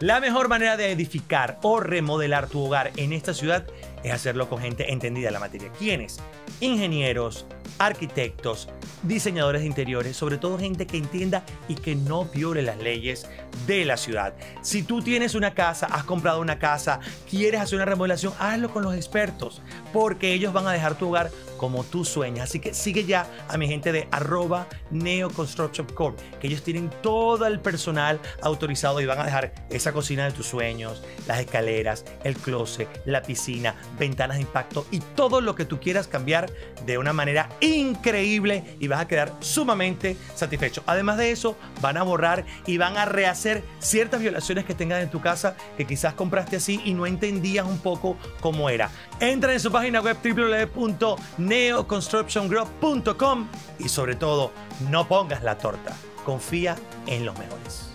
La mejor manera de edificar o remodelar tu hogar en esta ciudad es hacerlo con gente entendida en la materia. ¿Quiénes? Ingenieros, arquitectos, diseñadores de interiores, sobre todo gente que entienda y que no viole las leyes de la ciudad. Si tú tienes una casa, has comprado una casa, quieres hacer una remodelación, hazlo con los expertos, porque ellos van a dejar tu hogar como tú sueñas. Así que sigue ya a mi gente de arroba neoconstructioncorp, que ellos tienen todo el personal autorizado y van a dejar esa cocina de tus sueños, las escaleras, el closet, la piscina, ventanas de impacto y todo lo que tú quieras cambiar de una manera increíble y vas a quedar sumamente satisfecho. Además de eso, van a borrar y van a rehacer ciertas violaciones que tengas en tu casa que quizás compraste así y no entendías un poco cómo era. Entra en su página web www.neoconstructiongroup.com y sobre todo, no pongas la torta. Confía en los mejores.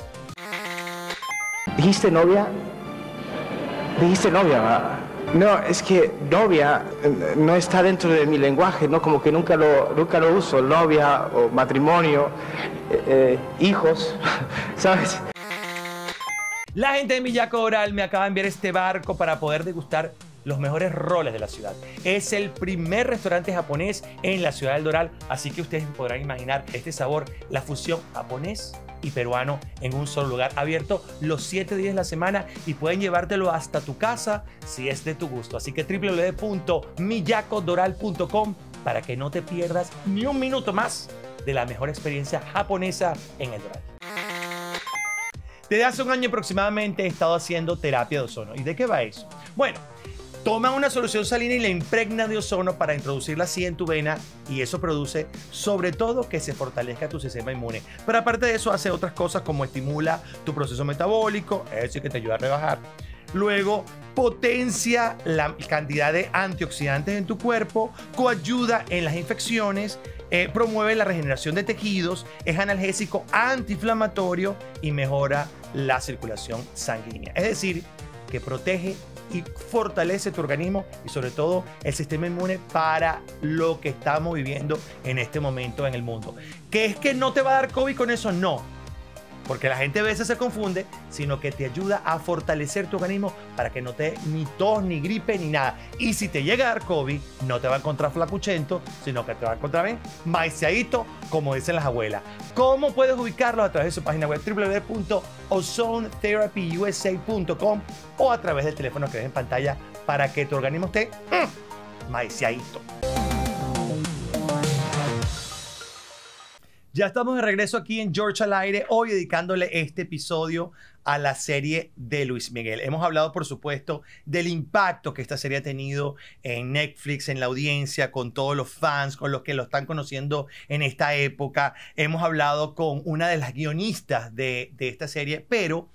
¿Dijiste novia? ¿Dijiste novia? No, es que novia eh, no está dentro de mi lenguaje, ¿no? Como que nunca lo, nunca lo uso, novia o matrimonio, eh, eh, hijos, ¿sabes? La gente de Miyako Oral me acaba de enviar este barco para poder degustar los mejores roles de la ciudad. Es el primer restaurante japonés en la ciudad del Doral, así que ustedes podrán imaginar este sabor, la fusión japonés y peruano en un solo lugar, abierto los 7 días de la semana y pueden llevártelo hasta tu casa si es de tu gusto. Así que www.miyakodoral.com para que no te pierdas ni un minuto más de la mejor experiencia japonesa en el Doral. Desde hace un año aproximadamente he estado haciendo terapia de ozono. ¿Y de qué va eso? Bueno, Toma una solución salina y la impregna de ozono para introducirla así en tu vena y eso produce sobre todo que se fortalezca tu sistema inmune. Pero aparte de eso hace otras cosas como estimula tu proceso metabólico, es decir, que te ayuda a rebajar. Luego potencia la cantidad de antioxidantes en tu cuerpo, coayuda en las infecciones, eh, promueve la regeneración de tejidos, es analgésico antiinflamatorio y mejora la circulación sanguínea. Es decir, que protege y fortalece tu organismo y sobre todo el sistema inmune para lo que estamos viviendo en este momento en el mundo. ¿Que es que no te va a dar COVID con eso? No porque la gente a veces se confunde, sino que te ayuda a fortalecer tu organismo para que no te dé ni tos, ni gripe, ni nada. Y si te llega a dar COVID, no te va a encontrar flacuchento, sino que te va a encontrar bien como dicen las abuelas. ¿Cómo puedes ubicarlo? A través de su página web www.ozonetherapyusa.com o a través del teléfono que ves en pantalla para que tu organismo esté mm, Ya estamos de regreso aquí en George al aire, hoy dedicándole este episodio a la serie de Luis Miguel. Hemos hablado, por supuesto, del impacto que esta serie ha tenido en Netflix, en la audiencia, con todos los fans, con los que lo están conociendo en esta época. Hemos hablado con una de las guionistas de, de esta serie, pero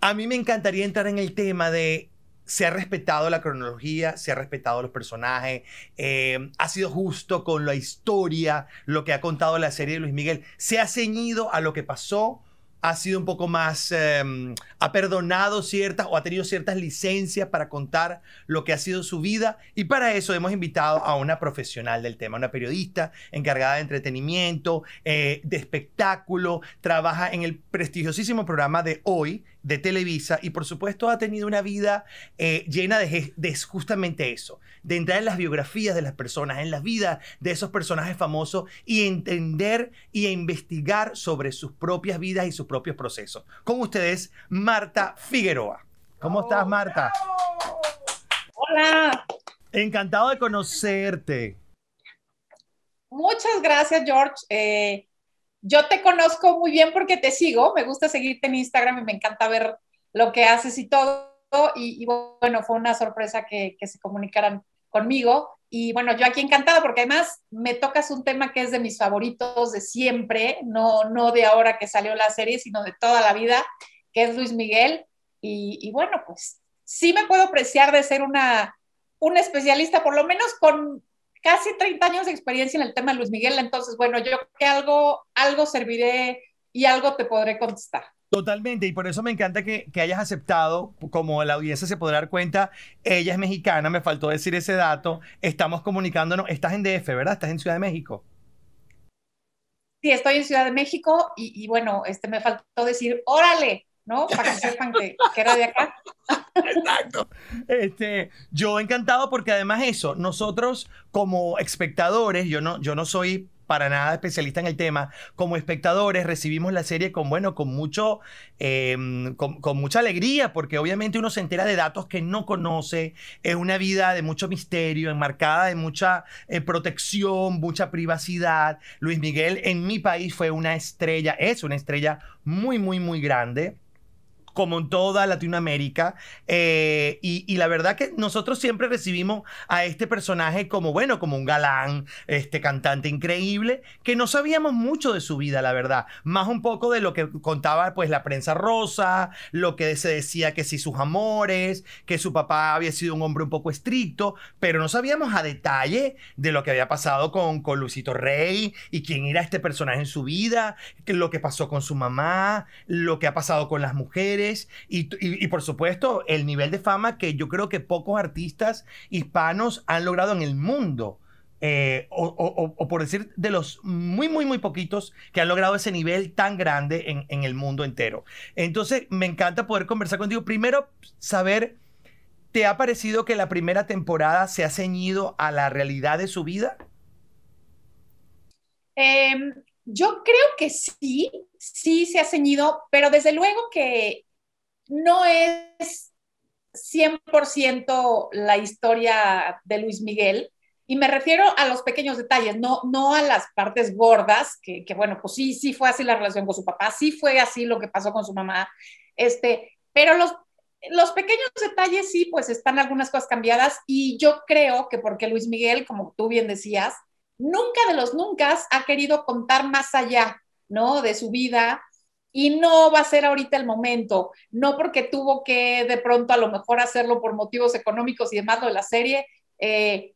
a mí me encantaría entrar en el tema de se ha respetado la cronología, se ha respetado los personajes, eh, ha sido justo con la historia, lo que ha contado la serie de Luis Miguel, se ha ceñido a lo que pasó, ha sido un poco más, em, ha perdonado ciertas o ha tenido ciertas licencias para contar lo que ha sido su vida y para eso hemos invitado a una profesional del tema, una periodista encargada de entretenimiento, eh, de espectáculo, trabaja en el prestigiosísimo programa de hoy de Televisa y por supuesto ha tenido una vida eh, llena de, justamente eso, de entrar en las biografías de las personas, en las vidas de esos personajes famosos y entender y investigar sobre sus propias vidas y sus propios procesos. Con ustedes, Marta Figueroa. ¿Cómo oh, estás, Marta? Hola. Encantado de conocerte. Muchas gracias, George. Eh, yo te conozco muy bien porque te sigo, me gusta seguirte en Instagram y me encanta ver lo que haces y todo. Y, bueno, fue una sorpresa que, se comunicaran conmigo. Y bueno, yo aquí encantada porque además me tocas un tema que es de mis favoritos de siempre, no, no de ahora que salió la serie, sino de toda la vida, que es Luis Miguel. Y, bueno, pues sí me puedo apreciar de ser una, una especialista, por lo menos con casi 30 años de experiencia en el tema de Luis Miguel, entonces, bueno, yo que algo, algo serviré y algo te podré contestar. Totalmente, y por eso me encanta que, que, hayas aceptado, como la audiencia se podrá dar cuenta, ella es mexicana, me faltó decir ese dato, estamos comunicándonos, estás en DF, ¿verdad? Estás en Ciudad de México. Sí, estoy en Ciudad de México y, y bueno, este, me faltó decir, órale, ¿no? Para que sepan que, que era de acá. Exacto. Este, yo encantado porque además eso, nosotros como espectadores, yo no, yo no soy para nada especialista en el tema, como espectadores recibimos la serie con, bueno, con, mucho, em, con, mucha alegría, porque obviamente uno se entera de datos que no conoce, es una vida de mucho misterio, enmarcada de mucha eh, protección, mucha privacidad. Luis Miguel en mi país fue una estrella, es una estrella muy, muy, muy grande como en toda Latinoamérica. Eh, y, la verdad que nosotros siempre recibimos a este personaje como, bueno, como un galán, este cantante increíble, que no sabíamos mucho de su vida, la verdad. Más un poco de lo que contaba pues la prensa rosa, lo que se decía que si sus amores, que su papá había sido un hombre un poco estricto, pero no sabíamos a detalle de lo que había pasado con, con Luisito Rey y quién era este personaje en su vida, lo que pasó con su mamá, lo que ha pasado con las mujeres y, por supuesto el nivel de fama que yo creo que pocos artistas hispanos han logrado en el mundo. Eh, o, por decir de los muy, muy, muy poquitos que han logrado ese nivel tan grande en, el mundo entero. Entonces, me encanta poder conversar contigo. Primero, saber, ¿te ha parecido que la primera temporada se ha ceñido a la realidad de su vida? Em, yo creo que sí, sí se ha ceñido, pero desde luego que no es 100% la historia de Luis Miguel, y me refiero a los pequeños detalles, no, a las partes gordas, que, que, bueno, pues sí, sí fue así la relación con su papá, sí fue así lo que pasó con su mamá, este, pero los, pequeños detalles sí, pues están algunas cosas cambiadas y yo creo que porque Luis Miguel, como tú bien decías, nunca de los nunca ha querido contar más allá, ¿no? De su vida, y no va a ser ahorita el momento, no porque tuvo que de pronto a lo mejor hacerlo por motivos económicos y demás de la serie, eh,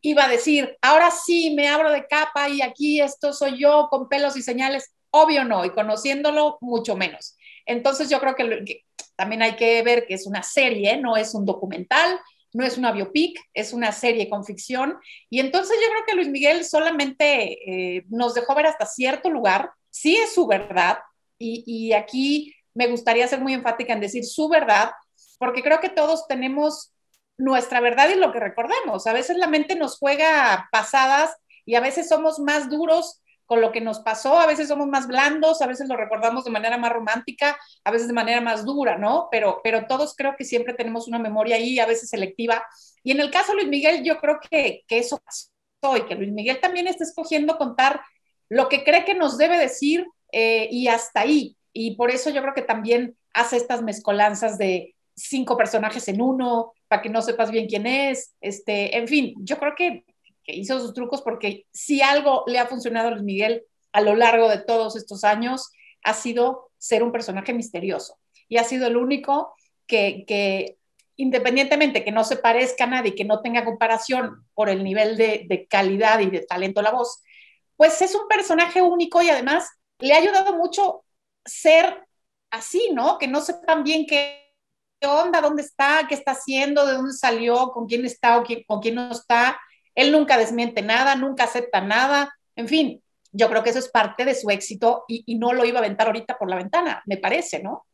iba a decir, ahora sí me abro de capa y aquí esto soy yo con pelos y señales, obvio no, y conociéndolo mucho menos. Entonces yo creo que, también hay que ver que es una serie, no es un documental, no es una biopic, es una serie con ficción. Y entonces yo creo que Luis Miguel solamente eh, nos dejó ver hasta cierto lugar, sí es su verdad, y, aquí me gustaría ser muy enfática en decir su verdad, porque creo que todos tenemos nuestra verdad y lo que recordamos. A veces la mente nos juega pasadas y a veces somos más duros con lo que nos pasó, a veces somos más blandos, a veces lo recordamos de manera más romántica, a veces de manera más dura, ¿no? Pero, pero todos creo que siempre tenemos una memoria ahí, a veces selectiva. Y en el caso de Luis Miguel, yo creo que, que eso pasó y que Luis Miguel también está escogiendo contar lo que cree que nos debe decir eh, y hasta ahí. Y por eso yo creo que también hace estas mezcolanzas de cinco personajes en uno, para que no sepas bien quién es, este, en fin, yo creo que, hizo sus trucos porque si algo le ha funcionado a Luis Miguel a lo largo de todos estos años, ha sido ser un personaje misterioso. Y ha sido el único que, independientemente que no se parezca a nadie, que no tenga comparación por el nivel de, de calidad y de talento la voz, pues es un personaje único y además le ha ayudado mucho ser así, ¿no? Que no sepan bien qué onda, dónde está, qué está haciendo, de dónde salió, con quién está o con quién no está. Él nunca desmiente nada, nunca acepta nada. En fin, yo creo que eso es parte de su éxito y, y no lo iba a aventar ahorita por la ventana, me parece, ¿no?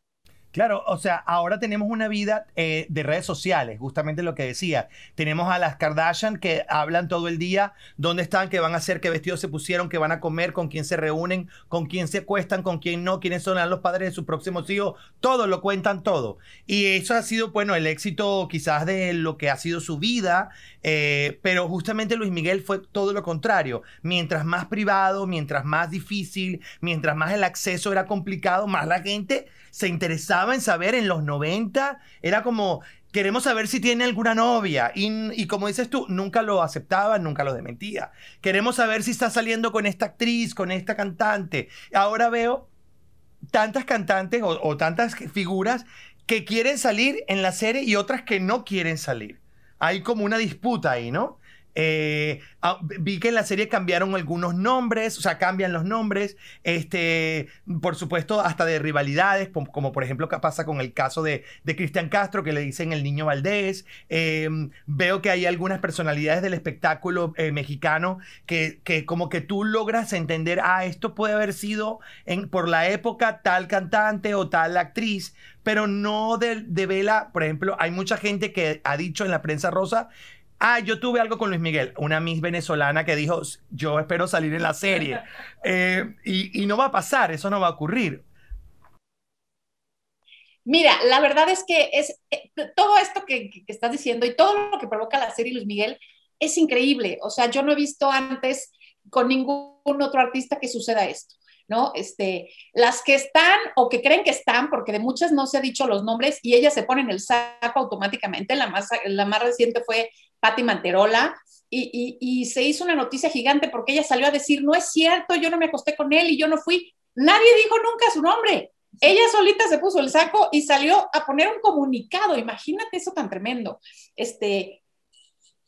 Claro, o sea, ahora tenemos una vida eh, de redes sociales, justamente lo que decía. Tenemos a las Kardashian que hablan todo el día, dónde están, qué van a hacer, qué vestidos se pusieron, qué van a comer, con quién se reúnen, con quién se cuestan, con quién no, quiénes son los padres de sus próximos hijos, todo lo cuentan todo. Y eso ha sido, bueno, el éxito quizás de lo que ha sido su vida, eh, pero justamente Luis Miguel fue todo lo contrario. Mientras más privado, mientras más difícil, mientras más el acceso era complicado, más la gente se interesaba en saber en los 90, era como, queremos saber si tiene alguna novia. Y, y, como dices tú, nunca lo aceptaba, nunca lo dementía. Queremos saber si está saliendo con esta actriz, con esta cantante. Ahora veo tantas cantantes o tantas figuras que quieren salir en la serie y otras que no quieren salir. Hay como una disputa ahí, ¿no? Eh, ah, vi que en la serie cambiaron algunos nombres, o sea, cambian los nombres. Este, por supuesto, hasta de rivalidades, como, por ejemplo pasa con el caso de, Cristian Castro, que le dicen el niño Valdés. Em, veo que hay algunas personalidades del espectáculo eh, mexicano que, como que tú logras entender, ah, esto puede haber sido en, por la época tal cantante o tal actriz, pero no de, de vela, por ejemplo, hay mucha gente que ha dicho en la prensa rosa, Ah, yo tuve algo con Luis Miguel, una Miss venezolana que dijo, yo espero salir en la serie. Eh, y, no va a pasar, eso no va a ocurrir. Mira, la verdad es que es, eh, todo esto que, que, estás diciendo y todo lo que provoca la serie Luis Miguel es increíble. O sea, yo no he visto antes con ningún otro artista que suceda esto, ¿no? Este, las que están o que creen que están, porque de muchas no se ha dicho los nombres y ellas se ponen el saco automáticamente. La más, la más reciente fue Patti Manterola, y, se hizo una noticia gigante porque ella salió a decir, no es cierto, yo no me acosté con él y yo no fui. Nadie dijo nunca su nombre. Ella solita se puso el saco y salió a poner un comunicado. Imagínate eso tan tremendo. Este,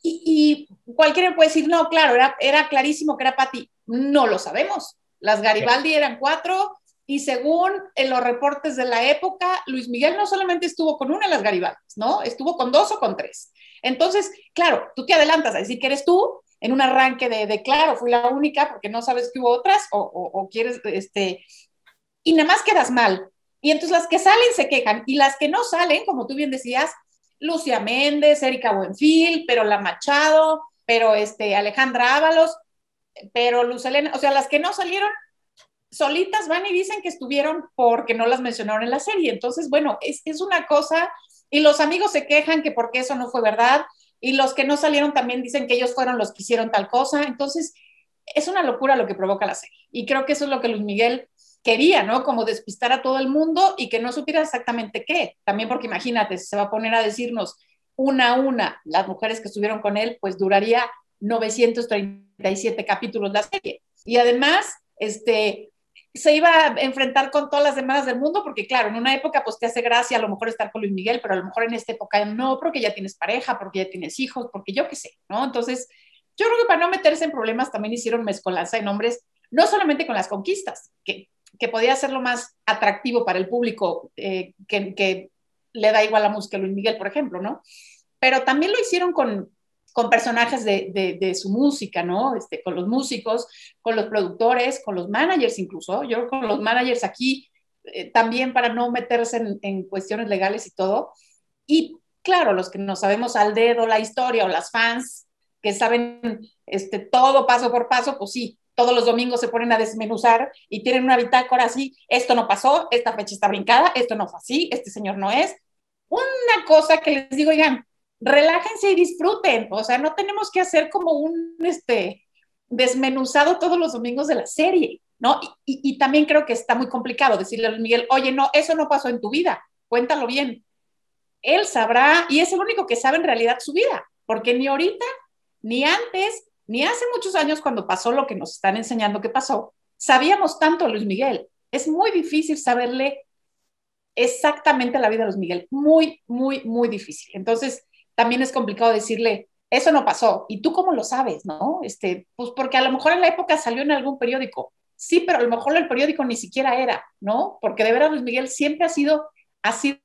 y, cualquiera puede decir, no, claro, era, era clarísimo que era Patti. No lo sabemos. Las Garibaldi eran cuatro, y según los reportes de la época, Luis Miguel no solamente estuvo con una de las garibaldas, ¿no? Estuvo con dos o con tres. Entonces, claro, tú te adelantas a decir que eres tú en un arranque de, claro, fui la única porque no sabes que hubo otras o, quieres, este, y nada más quedas mal. Y entonces las que salen se quejan y las que no salen, como tú bien decías, Lucia Méndez, Erika Buenfil, pero La Machado, pero este, Alejandra Ábalos, pero Luz o sea, las que no salieron solitas van y dicen que estuvieron porque no las mencionaron en la serie. Entonces, bueno, es, una cosa y los amigos se quejan que porque eso no fue verdad y los que no salieron también dicen que ellos fueron los que hicieron tal cosa. Entonces, es una locura lo que provoca la serie. Y creo que eso es lo que Luis Miguel quería, ¿no? Como despistar a todo el mundo y que no supiera exactamente qué. También porque imagínate, si se va a poner a decirnos una a una las mujeres que estuvieron con él, pues duraría 937 capítulos la serie. Y además, este, se iba a enfrentar con todas las demás del mundo, porque claro, en una época pues te hace gracia a lo mejor estar con Luis Miguel, pero a lo mejor en esta época no, porque ya tienes pareja, porque ya tienes hijos, porque yo qué sé, ¿no? Entonces, yo creo que para no meterse en problemas también hicieron mezcolanza en nombres, no solamente con las conquistas, que, que podía lo más atractivo para el público eh, que, le da igual a música Luis Miguel, por ejemplo, ¿no? Pero también lo hicieron con, con personajes de, su música, ¿no? Este, con los músicos, con los productores, con los managers incluso. Yo con los managers aquí eh, también para no meterse en, cuestiones legales y todo. Y claro, los que no sabemos al dedo la historia o las fans que saben este, todo paso por paso, pues sí, todos los domingos se ponen a desmenuzar y tienen una bitácora así, esto no pasó, esta fecha está brincada, esto no fue así, este señor no es. Una cosa que les digo, oigan, relájense y disfruten. O sea, no tenemos que hacer como un este, desmenuzado todos los domingos de la serie, ¿no? Y, y también creo que está muy complicado decirle a Luis Miguel, oye, no, eso no pasó en tu vida, cuéntalo bien. Él sabrá, y es el único que sabe en realidad su vida, porque ni ahorita, ni antes, ni hace muchos años cuando pasó lo que nos están enseñando que pasó, sabíamos tanto a Luis Miguel. Es muy difícil saberle exactamente la vida de Luis Miguel, muy, muy, muy difícil. Entonces, también es complicado decirle, eso no pasó. ¿Y tú cómo lo sabes, no? Este, pues porque a lo mejor en la época salió en algún periódico. Sí, pero a lo mejor el periódico ni siquiera era, ¿no? Porque de veras Luis Miguel siempre ha sido así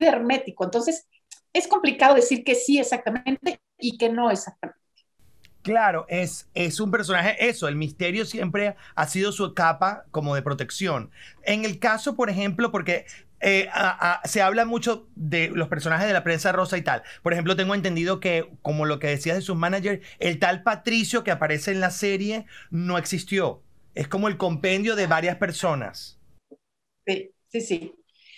hermético. Entonces, es complicado decir que sí exactamente y que no exactamente. Claro, es, es un personaje, eso, el misterio siempre ha sido su capa como de protección. En el caso, por ejemplo, porque eh, se habla mucho de los personajes de la prensa rosa y tal. Por ejemplo, tengo entendido que, como lo que decías de sus managers, el tal Patricio que aparece en la serie no existió. Es como el compendio de varias personas. Sí, sí, sí.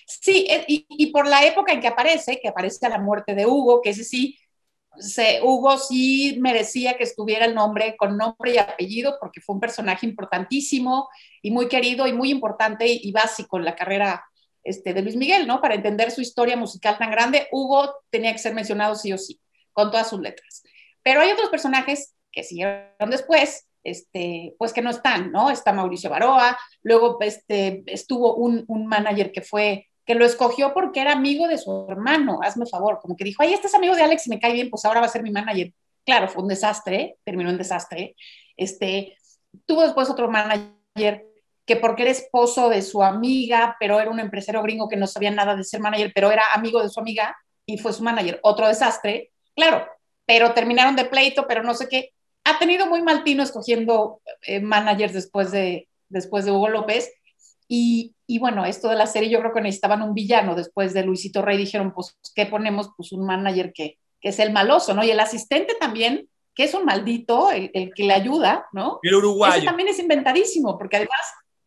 Sí, eh, y, por la época en que aparece, que aparece a la muerte de Hugo, que ese sí, se, Hugo sí merecía que estuviera el nombre con nombre y apellido porque fue un personaje importantísimo y muy querido y muy importante y, y básico en la carrera este, de Luis Miguel, ¿no? Para entender su historia musical tan grande, Hugo tenía que ser mencionado sí o sí, con todas sus letras. Pero hay otros personajes que siguieron después, este, pues que no están, ¿no? Está Mauricio Baroa, luego este, estuvo un, un manager que fue que lo escogió porque era amigo de su hermano, hazme favor, como que dijo, ay, este es amigo de Alex y me cae bien, pues ahora va a ser mi manager. Claro, fue un desastre, terminó en desastre. Este, tuvo después otro manager que porque era esposo de su amiga, pero era un empresario gringo que no sabía nada de ser manager, pero era amigo de su amiga y fue su manager. Otro desastre, claro, pero terminaron de pleito, pero no sé qué. Ha tenido muy mal tino escogiendo eh, managers después de, después de Hugo López. Y, y, bueno, esto de la serie yo creo que necesitaban un villano después de Luisito Rey. Dijeron, pues, ¿qué ponemos? Pues un manager que, que es el maloso, ¿no? Y el asistente también, que es un maldito, el, que le ayuda, ¿no? El uruguayo. Ese también es inventadísimo, porque además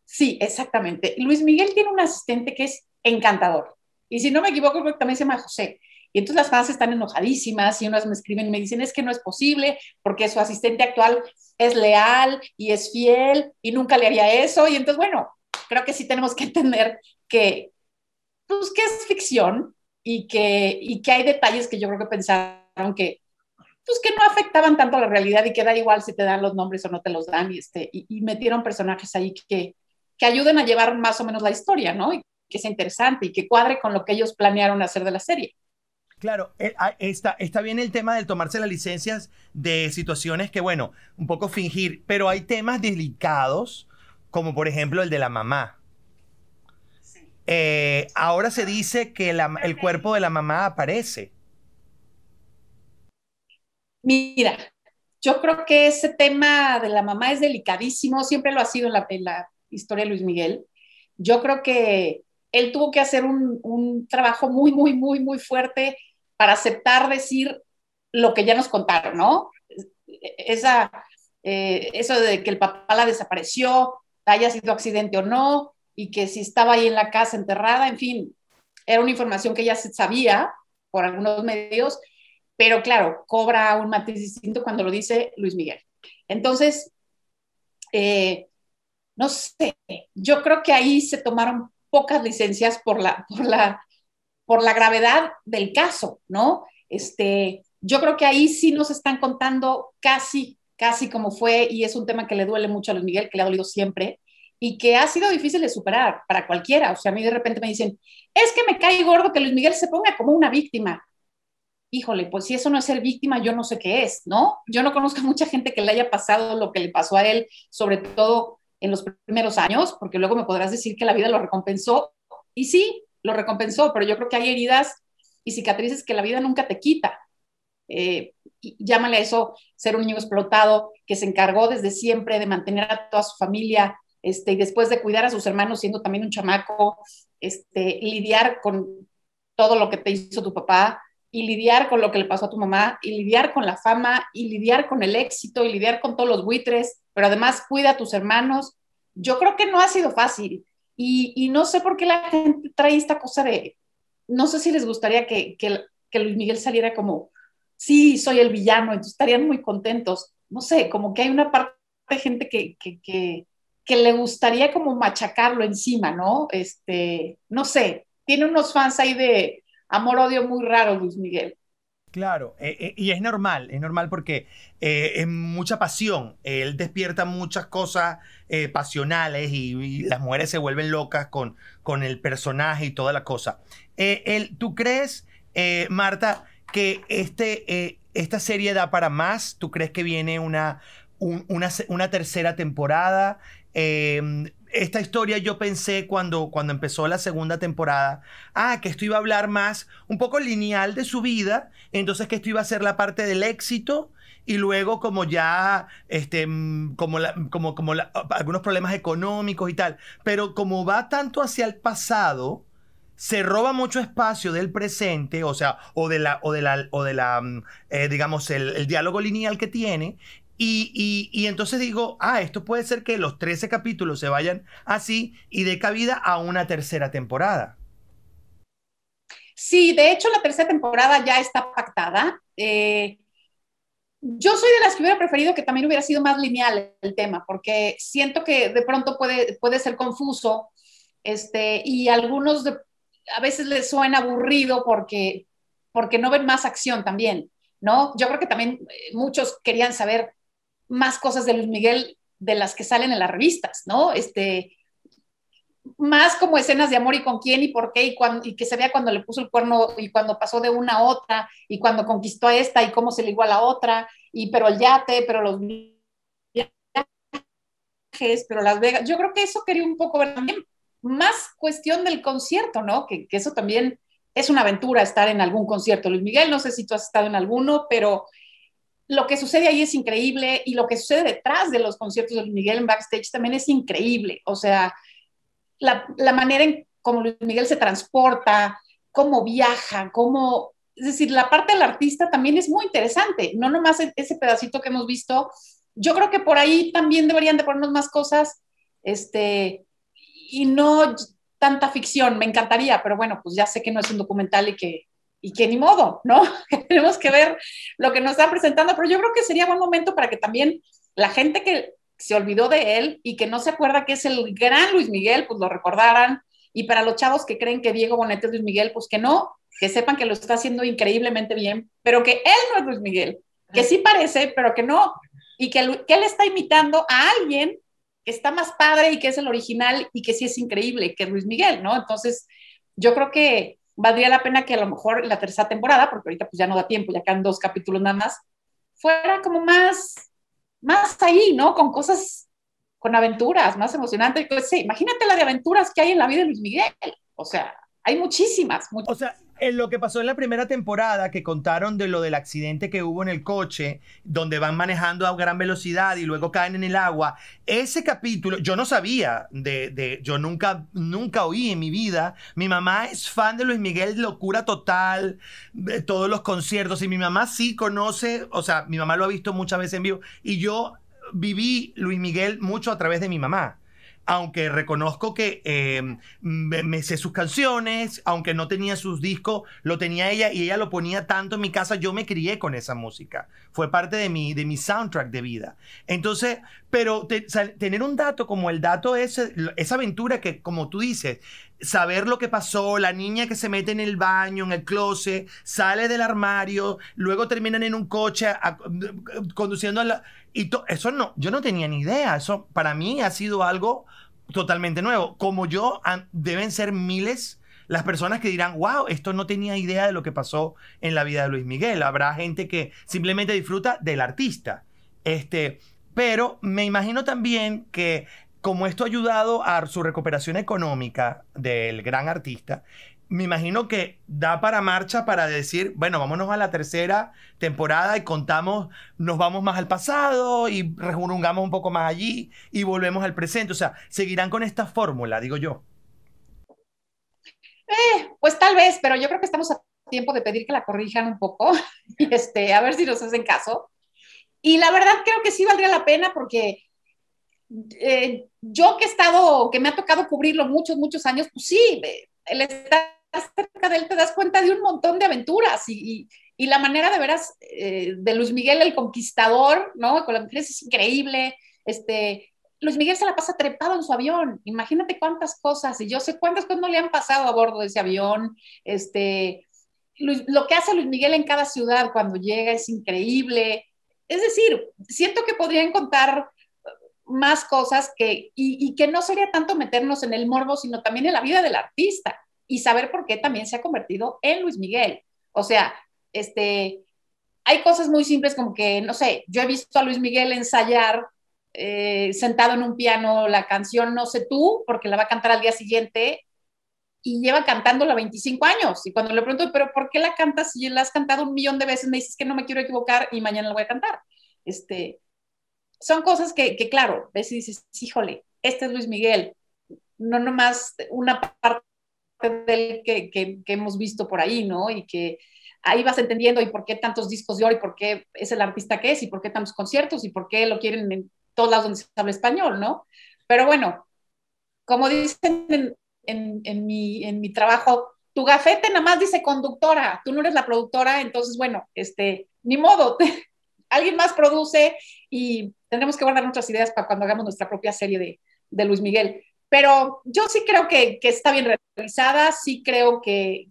Sí, exactamente. Luis Miguel tiene un asistente que es encantador. Y si no me equivoco, creo que también se llama José. Y entonces las fans están enojadísimas y unas me escriben y me dicen, es que no es posible porque su asistente actual es leal y es fiel y nunca le haría eso. Y entonces, bueno, creo que sí tenemos que entender que, pues, que es ficción y que, que hay detalles que yo creo que pensaron que, pues, que no afectaban tanto a la realidad y que da igual si te dan los nombres o no te los dan. Y, este, y metieron personajes ahí que, que ayuden a llevar más o menos la historia, ¿no? Y que sea interesante y que cuadre con lo que ellos planearon hacer de la serie. Claro, eh, ah, está, está bien el tema del tomarse las licencias de situaciones que, bueno, un poco fingir, pero hay temas delicados, como por ejemplo el de la mamá. Eh, ahora se dice que el cuerpo de la mamá aparece. Mira, yo creo que ese tema de la mamá es delicadísimo, siempre lo ha sido la, en la historia de Luis Miguel, yo creo que él tuvo que hacer un, trabajo muy, muy, muy, muy fuerte para aceptar decir lo que ya nos contaron, ¿no? Esa, eh, eso de que el papá la desapareció, haya sido accidente o no, y que si estaba ahí en la casa enterrada, en fin, era una información que ya se sabía por algunos medios, pero claro, cobra un matiz distinto cuando lo dice Luis Miguel. Entonces, eh, no sé, yo creo que ahí se tomaron pocas licencias por la, por la, por la gravedad del caso, ¿no? Este, yo creo que ahí sí nos están contando casi, casi como fue, y es un tema que le duele mucho a Luis Miguel, que le ha dolido siempre, y que ha sido difícil de superar para cualquiera. O sea, a mí de repente me dicen, es que me cae gordo que Luis Miguel se ponga como una víctima. Híjole, pues si eso no es ser víctima, yo no sé qué es, ¿no? Yo no conozco a mucha gente que le haya pasado lo que le pasó a él, sobre todo en los primeros años, porque luego me podrás decir que la vida lo recompensó. Y sí, lo recompensó, pero yo creo que hay heridas y cicatrices que la vida nunca te quita. Eh, llámale a eso ser un niño explotado que se encargó desde siempre de mantener a toda su familia este, y después de cuidar a sus hermanos siendo también un chamaco, este, lidiar con todo lo que te hizo tu papá y lidiar con lo que le pasó a tu mamá y lidiar con la fama y lidiar con el éxito y lidiar con todos los buitres pero además cuida a tus hermanos. Yo creo que no ha sido fácil y, no sé por qué la gente trae esta cosa de, no sé si les gustaría que, Luis Miguel saliera como, sí, soy el villano, entonces estarían muy contentos. No sé, como que hay una parte de gente que, que, le gustaría como machacarlo encima, ¿no? Este, no sé, tiene unos fans ahí de amor-odio muy raro, Luis Miguel. Claro, eh, eh, y es normal, es normal porque eh, es mucha pasión, él despierta muchas cosas pasionales y, las mujeres se vuelven locas con, con el personaje y toda la cosa. ¿Tú crees, Marta, que este, esta serie da para más? ¿Tú crees que viene una, una, tercera temporada? esta historia yo pensé cuando, cuando empezó la segunda temporada, ah, que esto iba a hablar más, un poco lineal de su vida, entonces que esto iba a ser la parte del éxito y luego como ya, este, mm, como, la, como, como algunos problemas económicos y tal, pero como va tanto hacia el pasado, se roba mucho espacio del presente, o sea, o de la, o de la, o de la, mm, eh, digamos, el, el, diálogo lineal que tiene, y, y, entonces digo, ah, esto puede ser que los 13 capítulos se vayan así y dé cabida a una tercera temporada. Sí, de hecho la tercera temporada ya está pactada. Eh, yo soy de las que hubiera preferido que también hubiera sido más lineal el tema, porque siento que de pronto puede, puede ser confuso este, y algunos a veces les suena aburrido porque, porque no ven más acción también, ¿no? Yo creo que también eh, muchos querían saber más cosas de Luis Miguel de las que salen en las revistas, ¿no? Este, más como escenas de amor y con quién y por qué y, que se vea cuando le puso el cuerno y cuando pasó de una a otra y cuando conquistó a esta y cómo se le ligó a la otra y pero el yate, pero los viajes, pero Las Vegas. Yo creo que eso quería un poco ver también más cuestión del concierto, ¿no? Que, que, eso también es una aventura estar en algún concierto. Luis Miguel, no sé si tú has estado en alguno, pero lo que sucede ahí es increíble y lo que sucede detrás de los conciertos de Luis Miguel en backstage también es increíble. O sea, la, manera en cómo Luis Miguel se transporta, cómo viaja, cómo... Es decir, la parte del artista también es muy interesante, no nomás e-, ese pedacito que hemos visto. Yo creo que por ahí también deberían de ponernos más cosas, este, y no tanta ficción, me encantaría, pero bueno, pues ya sé que no es un documental y que y que ni modo, ¿no? Tenemos que ver lo que nos están presentando, pero yo creo que sería buen momento para que también la gente que se olvidó de él y que no se acuerda que es el gran Luis Miguel, pues lo recordaran. Y para los chavos que creen que Diego Bonet es Luis Miguel, pues que no, que sepan que lo está haciendo increíblemente bien, pero que él no es Luis Miguel, que sí parece, pero que no, y que, que él está imitando a alguien que está más padre y que es el original y que sí es increíble, que Luis Miguel, ¿no? Entonces, yo creo que valdría la pena que a lo mejor la tercera temporada, porque ahorita pues ya no da tiempo, ya quedan dos capítulos nada más, fuera como más, más ahí, ¿no? Con cosas, con aventuras, más emocionantes. Pues, sí, imagínate la de aventuras que hay en la vida de Luis Miguel. O sea, hay muchísimas, muchísimas en lo que pasó en la primera temporada, que contaron de lo del accidente que hubo en el coche, donde van manejando a gran velocidad y luego caen en el agua, ese capítulo, yo no sabía de, yo nunca, nunca oí en mi vida. Mi mamá es fan de Luis Miguel, locura total, todos los conciertos, y mi mamá sí conoce, o sea, mi mamá lo ha visto muchas veces en vivo, y yo viví Luis Miguel mucho a través de mi mamá aunque reconozco que em, me, sé sus canciones, aunque no tenía sus discos, lo tenía ella y ella lo ponía tanto en mi casa, yo me crié con esa música. Fue parte de mi, de mi soundtrack de vida. Entonces, pero tener un dato como el dato ese, esa aventura que, como tú dices, saber lo que pasó, la niña que se mete en el baño, en el closet, sale del armario, luego terminan en un coche conduciendo a la... Y eso no, yo no tenía ni idea. Eso para mí ha sido algo totalmente nuevo. Como yo, deben ser miles las personas que dirán, wow, esto no tenía idea de lo que pasó en la vida de Luis Miguel. Habrá gente que simplemente disfruta del artista. Este, pero me imagino también que como esto ha ayudado a su recuperación económica del gran artista, me imagino que da para marcha para decir, bueno, vámonos a la tercera temporada y contamos, nos vamos más al pasado y rejurungamos un poco más allí y volvemos al presente. O sea, seguirán con esta fórmula, digo yo. Eh, pues tal vez, pero yo creo que estamos a tiempo de pedir que la corrijan un poco y este, a ver si nos hacen caso. Y la verdad creo que sí valdría la pena porque eh, yo que he estado, que me ha tocado cubrirlo muchos, muchos años, pues sí, eh, el estado cerca de él te das cuenta de un montón de aventuras y, la manera de veras eh, de Luis Miguel el conquistador, ¿no? Con la empresa es increíble. Este, Luis Miguel se la pasa trepado en su avión. Imagínate cuántas cosas, y yo sé cuántas cosas no le han pasado a bordo de ese avión. Este, lo que hace Luis Miguel en cada ciudad cuando llega es increíble. Es decir, siento que podrían contar más cosas que, y, y que no sería tanto meternos en el morbo, sino también en la vida del artista y saber por qué también se ha convertido en Luis Miguel. O sea, este, hay cosas muy simples como que, no sé, yo he visto a Luis Miguel ensayar eh, sentado en un piano la canción No sé tú, porque la va a cantar al día siguiente y lleva cantándola 25 años. Y cuando le pregunto, pero ¿por qué la cantas si la has cantado un millón de veces? Me dices que no me quiero equivocar y mañana la voy a cantar. Este, son cosas que, que claro, ves y dices, híjole, este es Luis Miguel, no nomás una parte del que, que, hemos visto por ahí, ¿no? Y que ahí vas entendiendo y por qué tantos discos de oro y por qué es el artista que es y por qué tantos conciertos y por qué lo quieren en todos lados donde se habla español, ¿no? Pero bueno, como dicen en, mi, trabajo, tu gafete nada más dice conductora, tú no eres la productora, entonces bueno, este, ni modo, alguien más produce y tendremos que guardar nuestras ideas para cuando hagamos nuestra propia serie de, de Luis Miguel. Pero yo sí creo que, está bien realizada, sí creo que,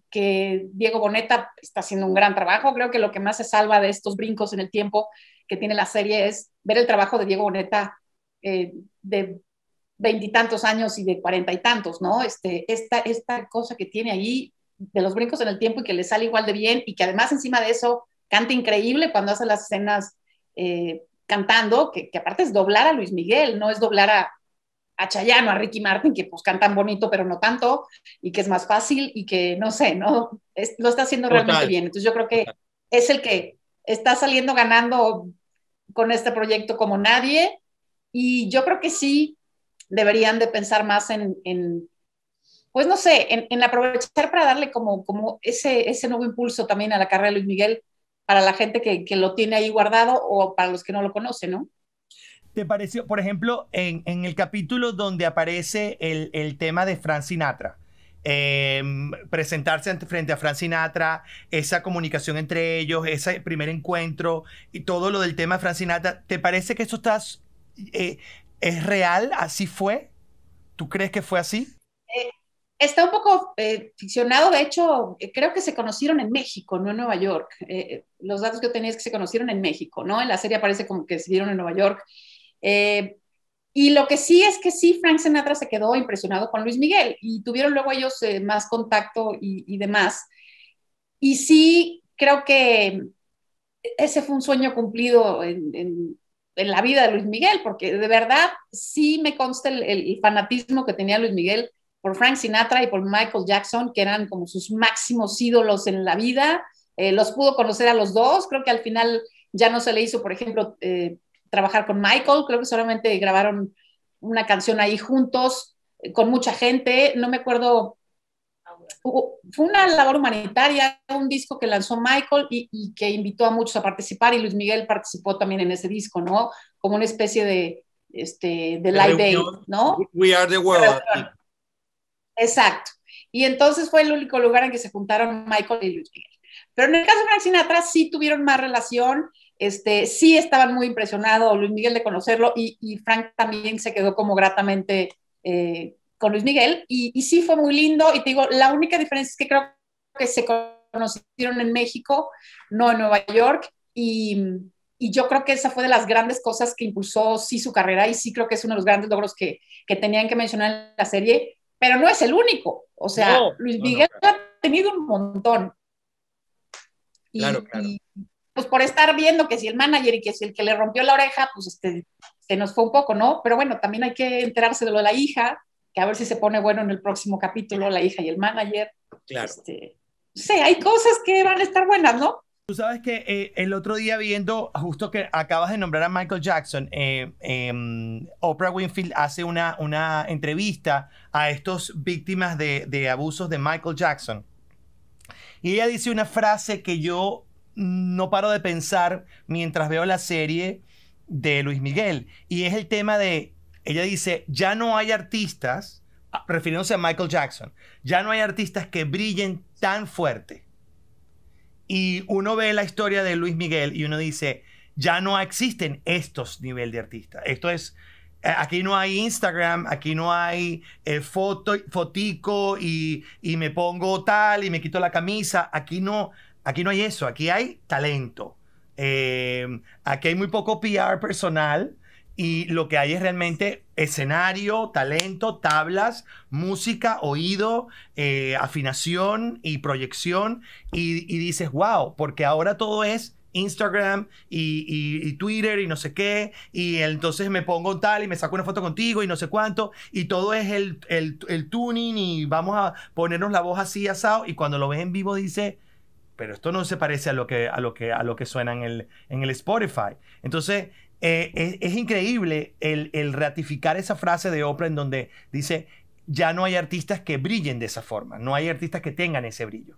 Diego Boneta está haciendo un gran trabajo. Creo que lo que más se salva de estos brincos en el tiempo que tiene la serie es ver el trabajo de Diego Boneta eh, de veintitantos años y de cuarenta y tantos, ¿no? Este, esta, esta cosa que tiene ahí de los brincos en el tiempo y que le sale igual de bien y que además encima de eso canta increíble cuando hace las escenas eh, cantando, que, que, aparte es doblar a Luis Miguel, no es doblar a, a Chayano, a Ricky Martin, que pues cantan bonito, pero no tanto, y que es más fácil, y que no sé, ¿no? lo está haciendo realmente bien. Entonces yo creo que es el que está saliendo ganando con este proyecto como nadie, y yo creo que sí deberían de pensar más en, pues no sé, en, aprovechar para darle como, como ese, ese nuevo impulso también a la carrera de Luis Miguel para la gente que, que lo tiene ahí guardado o para los que no lo conocen, ¿no? ¿Te pareció, por ejemplo, en, el capítulo donde aparece el, tema de Frank Sinatra? Em, presentarse ante, frente a Frank Sinatra, esa comunicación entre ellos, ese primer encuentro y todo lo del tema de Frank Sinatra, ¿te parece que eso está, eh, es real? ¿Así fue? ¿Tú crees que fue así? Eh, está un poco eh, ficcionado, de hecho, creo que se conocieron en México, no en Nueva York. los datos que yo tenía es que se conocieron en México, ¿no? En la serie aparece como que se vieron en Nueva York eh, y lo que sí es que sí, Frank Sinatra se quedó impresionado con Luis Miguel y tuvieron luego ellos eh, más contacto y, demás. Y sí, creo que ese fue un sueño cumplido en, la vida de Luis Miguel, porque de verdad sí me consta el, fanatismo que tenía Luis Miguel por Frank Sinatra y por Michael Jackson, que eran como sus máximos ídolos en la vida. Eh, los pudo conocer a los dos, creo que al final ya no se le hizo, por ejemplo, trabajar con Michael, creo que solamente grabaron una canción ahí juntos, eh, con mucha gente, no me acuerdo, fue una labor humanitaria, un disco que lanzó Michael y, que invitó a muchos a participar y Luis Miguel participó también en ese disco, ¿no? Como una especie de, este, de Live ¿no? We are the world. Exacto. Y entonces fue el único lugar en que se juntaron Michael y Luis Miguel. Pero en el caso de Frank atrás sí tuvieron más relación este, sí estaban muy impresionados Luis Miguel de conocerlo y, Frank también se quedó como gratamente eh, con Luis Miguel y, sí fue muy lindo y te digo, la única diferencia es que creo que se conocieron en México, no en Nueva York y, yo creo que esa fue de las grandes cosas que impulsó sí su carrera y sí creo que es uno de los grandes logros que, que tenían que mencionar en la serie, pero no es el único, o sea, Luis Miguel ha tenido un montón. claro, claro pues por estar viendo que si el manager y que si el que le rompió la oreja, pues este, se nos fue un poco, ¿no? Pero bueno, también hay que enterarse de lo de la hija, que a ver si se pone bueno en el próximo capítulo, la hija y el manager. sí, este, hay cosas que van a estar buenas, ¿no? Tú sabes que eh, el otro día viendo, justo que acabas de nombrar a Michael Jackson, eh, em, Oprah Winfield hace una, una entrevista a estos víctimas de abusos de Michael Jackson. Y ella dice una frase que yo no paro de pensar mientras veo la serie de Luis Miguel. Y es el tema de, ella dice, ya no hay artistas, ah, refiriéndose a Michael Jackson, ya no hay artistas que brillen tan fuerte. Y uno ve la historia de Luis Miguel y uno dice, ya no existen estos niveles de artistas. Esto es, eh, aquí no hay Instagram, aquí no hay eh, foto, fotico y, y, me pongo tal y me quito la camisa. Aquí no, Aquí no hay eso, aquí hay talento. Eh, aquí hay muy poco PR personal y lo que hay es realmente escenario, talento, tablas, música, oído, eh, afinación y proyección. Y, dices, wow, porque ahora todo es Instagram y, Twitter y no sé qué. Y entonces me pongo tal y me saco una foto contigo y no sé cuánto. Y todo es el, el, el tuning y vamos a ponernos la voz así asado. Y cuando lo ves en vivo dice pero esto no se parece a lo que, a lo que, a lo que suena en el, Spotify. Entonces, eh, es, increíble el, ratificar esa frase de Oprah en donde dice, ya no hay artistas que brillen de esa forma, no hay artistas que tengan ese brillo.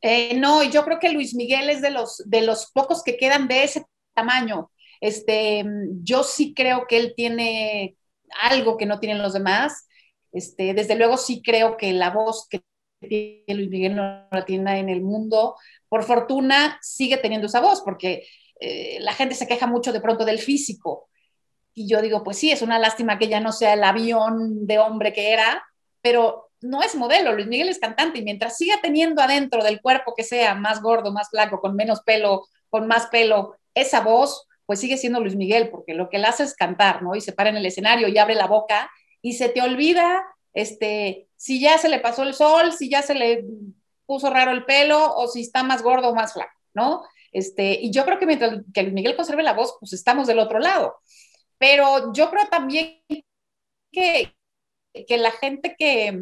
Eh, no, yo creo que Luis Miguel es de los, de los pocos que quedan de ese tamaño. Este, yo sí creo que él tiene algo que no tienen los demás. Este, desde luego sí creo que la voz que Luis Miguel no la tiene en el mundo, por fortuna sigue teniendo esa voz, porque eh, la gente se queja mucho de pronto del físico. Y yo digo, pues sí, es una lástima que ya no sea el avión de hombre que era, pero no es modelo, Luis Miguel es cantante y mientras siga teniendo adentro del cuerpo que sea más gordo, más flaco, con menos pelo, con más pelo, esa voz, pues sigue siendo Luis Miguel, porque lo que le hace es cantar, ¿no? Y se para en el escenario y abre la boca y se te olvida este, si ya se le pasó el sol, si ya se le puso raro el pelo o si está más gordo o más flaco, ¿no? Este, y yo creo que mientras que Miguel conserve la voz, pues estamos del otro lado. Pero yo creo también que, que la gente que,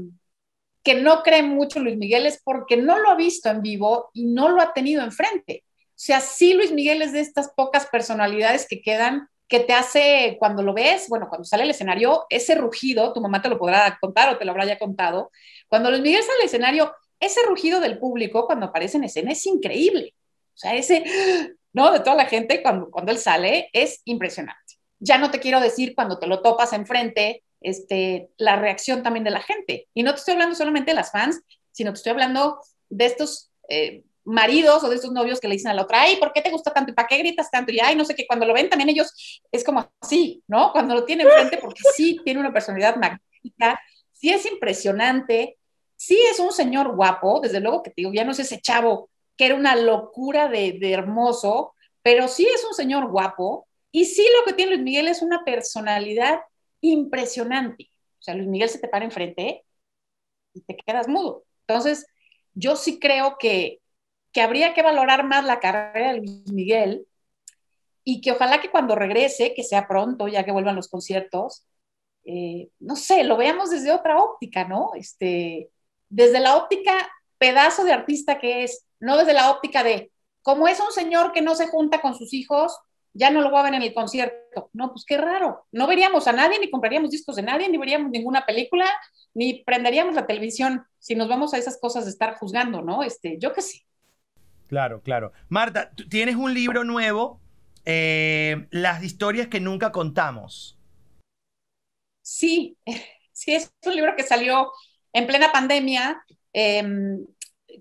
que no cree mucho Luis Miguel es porque no lo ha visto en vivo y no lo ha tenido enfrente. O sea, sí Luis Miguel es de estas pocas personalidades que quedan que te hace cuando lo ves, bueno, cuando sale el escenario, ese rugido, tu mamá te lo podrá contar o te lo habrá ya contado, cuando Luis Miguel sale al escenario, ese rugido del público cuando aparece en escena es increíble. O sea, ese, ¿no? De toda la gente cuando, cuando él sale es impresionante. Ya no te quiero decir cuando te lo topas enfrente, este, la reacción también de la gente. Y no te estoy hablando solamente de las fans, sino te estoy hablando de estos eh, maridos o de estos novios que le dicen a la otra, ay, ¿por qué te gusta tanto? ¿Y para qué gritas tanto? Y ay, no sé qué, cuando lo ven también ellos es como así, ¿no? Cuando lo tienen frente, porque sí tiene una personalidad magnífica, sí es impresionante, sí es un señor guapo, desde luego que te digo, ya no es ese chavo que era una locura de, de hermoso, pero sí es un señor guapo, y sí lo que tiene Luis Miguel es una personalidad impresionante. O sea, Luis Miguel se te para enfrente y te quedas mudo. Entonces, yo sí creo que que habría que valorar más la carrera de Luis Miguel y que ojalá que cuando regrese, que sea pronto, ya que vuelvan los conciertos, eh, no sé, lo veamos desde otra óptica, ¿no? Este, desde la óptica pedazo de artista que es, no desde la óptica de, como es un señor que no se junta con sus hijos, ya no lo voy a ver en el concierto. No, pues qué raro. No veríamos a nadie, ni compraríamos discos de nadie, ni veríamos ninguna película, ni prenderíamos la televisión si nos vamos a esas cosas de estar juzgando, ¿no? Este, yo qué sé. Claro, claro. Marta, tienes un libro nuevo, eh, Las historias que nunca contamos. Sí, sí, es un libro que salió en plena pandemia em,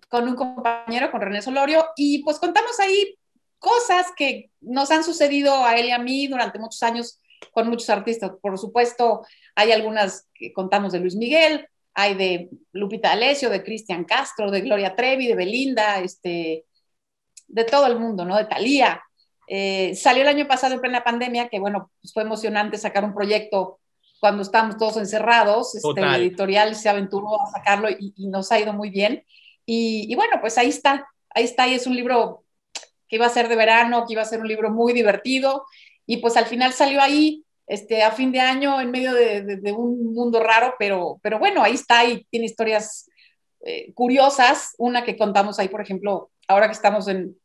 con un compañero, con René Solorio, y pues contamos ahí cosas que nos han sucedido a él y a mí durante muchos años con muchos artistas. Por supuesto, hay algunas que contamos de Luis Miguel, hay de Lupita Alesio, de Cristian Castro, de Gloria Trevi, de Belinda, este, de todo el mundo, ¿no? De Talía. Eh, salió el año pasado en plena pandemia, que bueno, pues, fue emocionante sacar un proyecto cuando estábamos todos encerrados. Este, editorial se aventuró a sacarlo y, nos ha ido muy bien. Y, bueno, pues ahí está, ahí está, y es un libro que iba a ser de verano, que iba a ser un libro muy divertido, y pues al final salió ahí, este, a fin de año, en medio de, un mundo raro, pero, pero bueno, ahí está, y tiene historias eh, curiosas, una que contamos ahí, por ejemplo, ahora que estamos en,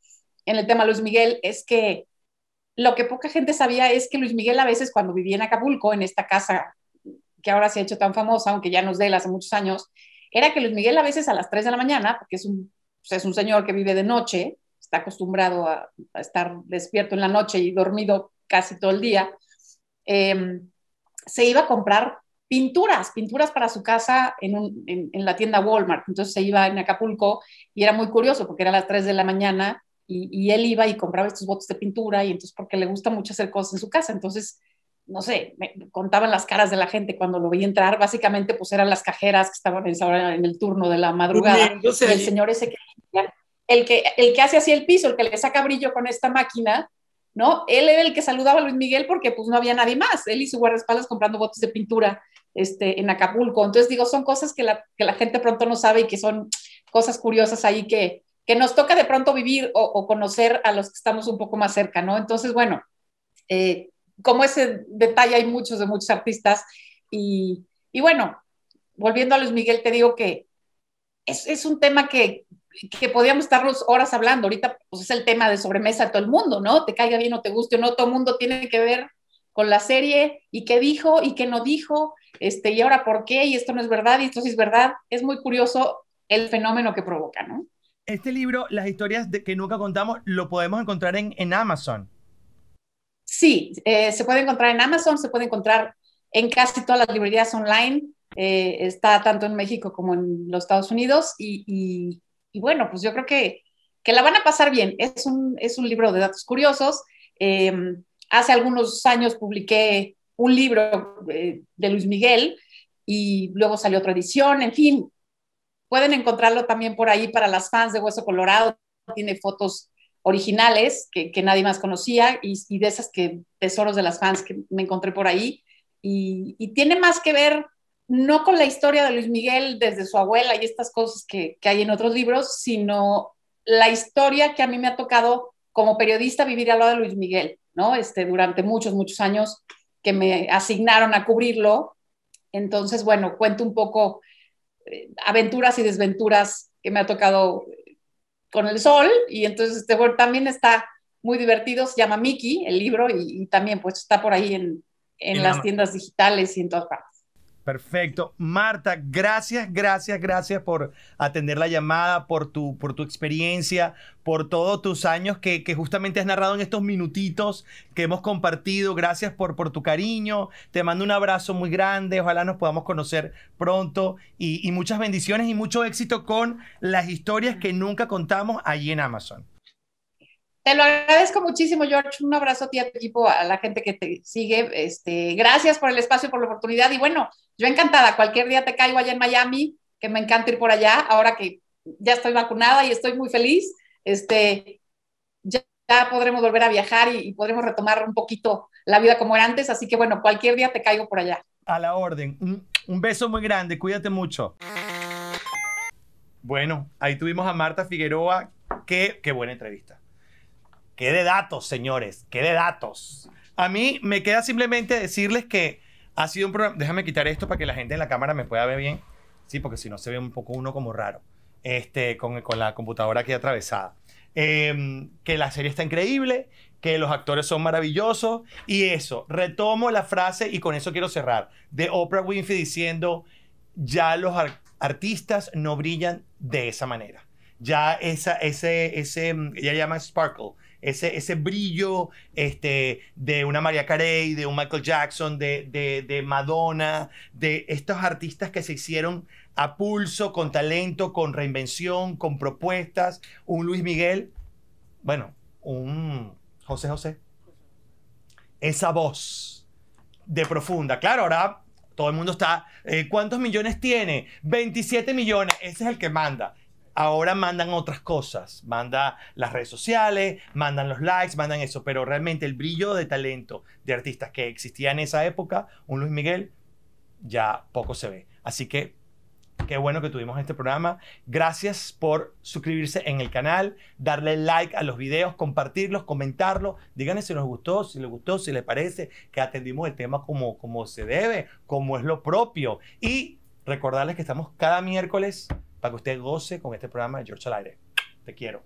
el tema Luis Miguel, es que lo que poca gente sabía es que Luis Miguel a veces cuando vivía en Acapulco, en esta casa que ahora se ha hecho tan famosa, aunque ya nos dé hace muchos años, era que Luis Miguel a veces a las 3 de la mañana, porque es un, pues, es un señor que vive de noche, está acostumbrado a, estar despierto en la noche y dormido casi todo el día, eh, se iba a comprar pinturas, pinturas para su casa en, la tienda Walmart. Entonces se iba en Acapulco y era muy curioso porque era las 3 de la mañana y, él iba y compraba estos botes de pintura y entonces porque le gusta mucho hacer cosas en su casa. Entonces, no sé, me contaban las caras de la gente cuando lo veía entrar. Básicamente, pues eran las cajeras que estaban en el turno de la madrugada. el señor ese que, el que, el que hace así el piso, el que le saca brillo con esta máquina, ¿no? Él era el que saludaba a Luis Miguel porque pues no había nadie más. Él y su guardaespaldas comprando botes de pintura. Este, en Acapulco. Entonces digo, son cosas que la, gente pronto no sabe y que son cosas curiosas ahí que, nos toca de pronto vivir o, conocer a los que estamos un poco más cerca, ¿no? Entonces, bueno, eh, como ese detalle hay muchos de muchos artistas y, bueno, volviendo a Luis Miguel, te digo que es, un tema que, que estar estar horas hablando. Ahorita pues es el tema de sobremesa de todo el mundo, ¿no? Te caiga bien o te guste o no, todo el mundo tiene que ver con la serie y qué dijo y qué no dijo este, y ahora por qué, y esto no es verdad, y esto sí es verdad. Es muy curioso el fenómeno que provoca, ¿no? Este libro, Las historias que nunca contamos, lo podemos encontrar en, Amazon. Sí, eh, se puede encontrar en Amazon, se puede encontrar en casi todas las librerías online. Eh, está tanto en México como en los Estados Unidos. Y, bueno, pues yo creo que, que, la van a pasar bien. Es un, libro de datos curiosos. Eh, hace algunos años publiqué un libro eh, de Luis Miguel y luego salió otra edición, en fin, pueden encontrarlo también por ahí para las fans de Hueso Colorado, tiene fotos originales que, nadie más conocía y, de esas que tesoros de las fans que me encontré por ahí y, tiene más que ver no con la historia de Luis Miguel desde su abuela y estas cosas que, hay en otros libros, sino la historia que a mí me ha tocado como periodista vivir al lado de Luis Miguel, ¿no? Este, durante muchos, muchos años que me asignaron a cubrirlo. Entonces, bueno, cuento un poco eh, aventuras y desventuras que me ha tocado con el sol y entonces este, también está muy divertido, se llama Mickey, el libro, y, también pues está por ahí en, las tiendas digitales y en todas partes. Perfecto. Marta, gracias, gracias, gracias por atender la llamada, por tu, por tu experiencia, por todos tus años que, que justamente has narrado en estos minutitos que hemos compartido. Gracias por, por tu cariño. Te mando un abrazo muy grande. Ojalá nos podamos conocer pronto. Y, muchas bendiciones y mucho éxito con las historias que nunca contamos allí en Amazon. Te lo agradezco muchísimo, George. Un abrazo a ti, a tu equipo, a la gente que te sigue. Este, gracias por el espacio, por la oportunidad. Y bueno, yo encantada, cualquier día te caigo allá en Miami, que me encanta ir por allá, ahora que ya estoy vacunada y estoy muy feliz, este, ya, podremos volver a viajar y, podremos retomar un poquito la vida como era antes, así que bueno, cualquier día te caigo por allá. A la orden, un, beso muy grande, cuídate mucho. Bueno, ahí tuvimos a Marta Figueroa, qué, qué buena entrevista. Qué de datos, señores, qué de datos. A mí me queda simplemente decirles que ha sido un problema. Déjame quitar esto para que la gente en la cámara me pueda ver bien. Sí, porque si no se ve un poco uno como raro. Este, con, con la computadora aquí atravesada. Em, que la serie está increíble, que los actores son maravillosos. Y eso, retomo la frase y con eso quiero cerrar. De Oprah Winfrey diciendo: Ya los artistas no brillan de esa manera. Ya esa, ese, ese, mm, ella llama sparkle, ese, brillo este, de una María Carey, de un Michael Jackson, de, Madonna, de estos artistas que se hicieron a pulso, con talento, con reinvención, con propuestas, un Luis Miguel, bueno, un José José. Esa voz de profunda. Claro, ahora todo el mundo está, eh, ¿cuántos millones tiene? 27 millones, ese es el que manda ahora mandan otras cosas, manda las redes sociales, mandan los likes, mandan eso, pero realmente el brillo de talento de artistas que existía en esa época, un Luis Miguel, ya poco se ve. Así que qué bueno que tuvimos este programa. Gracias por suscribirse en el canal, darle like a los videos, compartirlos, comentarlos. Díganme si nos gustó, si les gustó, si les parece que atendimos el tema como, como se debe, como es lo propio. Y recordarles que estamos cada miércoles para que usted goce con este programa de George al aire. Te quiero.